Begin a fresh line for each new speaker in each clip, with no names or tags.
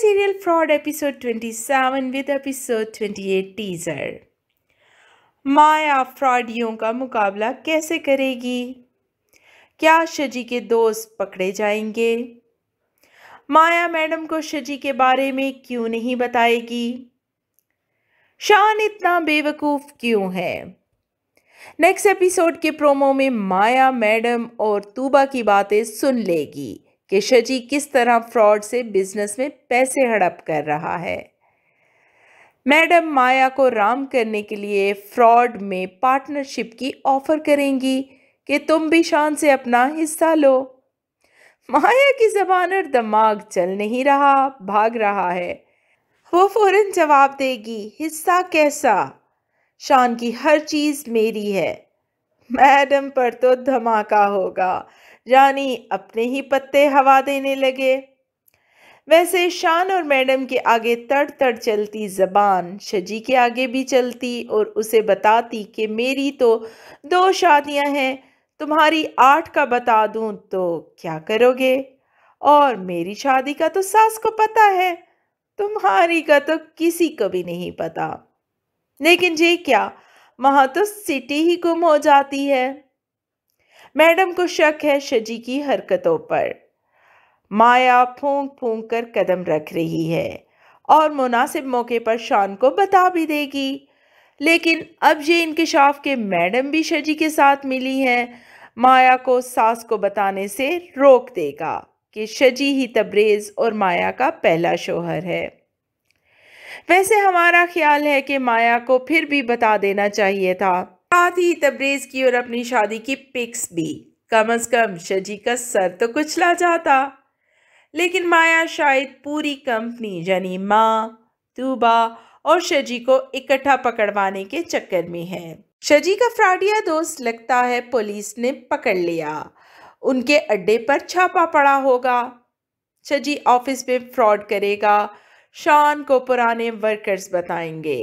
serial fraud episode 27 with episode 28 teaser. माया फ्रॉडियों का मुकाबला कैसे करेगी क्या शजी के दोस्त पकड़े जाएंगे माया मैडम को शजी के बारे में क्यों नहीं बताएगी शान इतना बेवकूफ़ क्यों है नेक्स्ट एपिसोड के प्रोमो में माया मैडम और तूबा की बातें सुन लेगी कि शजी किस तरह फ्रॉड से बिजनेस में पैसे हड़प कर रहा है मैडम माया को राम करने के लिए फ्रॉड में पार्टनरशिप की ऑफर करेंगी कि तुम भी शान से अपना हिस्सा लो माया की जबान और दिमाग चल नहीं रहा भाग रहा है वो फौरन जवाब देगी हिस्सा कैसा शान की हर चीज़ मेरी है मैडम पर तो धमाका होगा रानी अपने ही पत्ते हवा देने लगे वैसे शान और मैडम के आगे तड़ तड़ चलती ज़बान शजी के आगे भी चलती और उसे बताती कि मेरी तो दो शादियां हैं तुम्हारी आठ का बता दूं तो क्या करोगे और मेरी शादी का तो सास को पता है तुम्हारी का तो किसी को भी नहीं पता लेकिन जी क्या वहाँ तो सिटी ही गुम हो जाती है मैडम को शक है शजी की हरकतों पर माया फूंक फूंक कर कदम रख रही है और मुनासिब मौके पर शान को बता भी देगी लेकिन अब ये इनकशाफ के मैडम भी शजी के साथ मिली हैं माया को सास को बताने से रोक देगा कि शजी ही तबरेज़ और माया का पहला शोहर है वैसे हमारा ख्याल है कि माया को फिर भी बता देना चाहिए था साथ ही तब्रेज की और अपनी शादी की पिक्स भी कम अज कम शजी का सर तो कुचला जाता लेकिन माया शायद पूरी कंपनी यानी माँ तूबा और शजी को इकट्ठा पकड़वाने के चक्कर में है शजी का फ्राडिया दोस्त लगता है पुलिस ने पकड़ लिया उनके अड्डे पर छापा पड़ा होगा शजी ऑफिस में फ्रॉड करेगा शान को पुराने वर्कर्स बताएंगे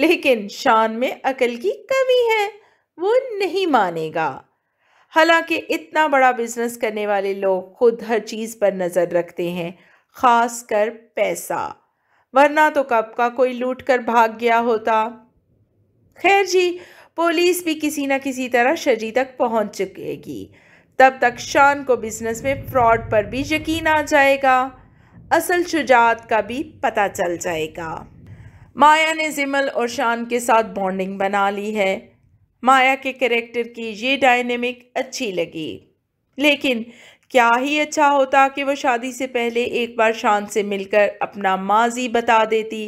लेकिन शान में अकल की कमी है वो नहीं मानेगा हालांकि इतना बड़ा बिजनेस करने वाले लोग खुद हर चीज़ पर नज़र रखते हैं ख़ास कर पैसा वरना तो कब का कोई लूट कर भाग गया होता खैर जी पुलिस भी किसी ना किसी तरह शजी तक पहुंच चुकेगी तब तक शान को बिजनेस में फ्रॉड पर भी यकीन आ जाएगा असल शुजात का भी पता चल जाएगा माया ने जिमल और शान के साथ बॉन्डिंग बना ली है माया के कैरेक्टर की ये डायनेमिक अच्छी लगी लेकिन क्या ही अच्छा होता कि वह शादी से पहले एक बार शान से मिलकर अपना माजी बता देती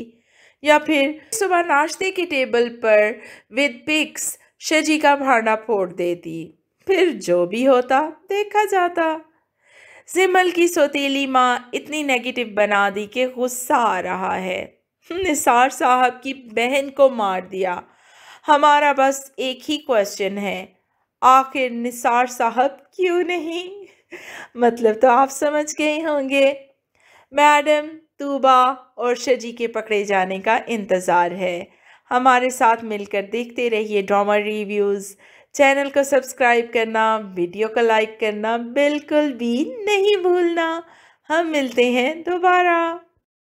या फिर सुबह नाश्ते की टेबल पर विद पिक्स शजी का भाड़ा फोड़ देती फिर जो भी होता देखा जाता जिमल की सोतीली माँ इतनी नेगेटिव बना दी कि गुस्सा आ रहा है निसार साहब की बहन को मार दिया हमारा बस एक ही क्वेश्चन है आखिर निसार साहब क्यों नहीं मतलब तो आप समझ गए होंगे मैडम तूबा और शजी के पकड़े जाने का इंतज़ार है हमारे साथ मिलकर देखते रहिए ड्रामा रिव्यूज़ चैनल को सब्सक्राइब करना वीडियो को लाइक करना बिल्कुल भी नहीं भूलना हम मिलते हैं दोबारा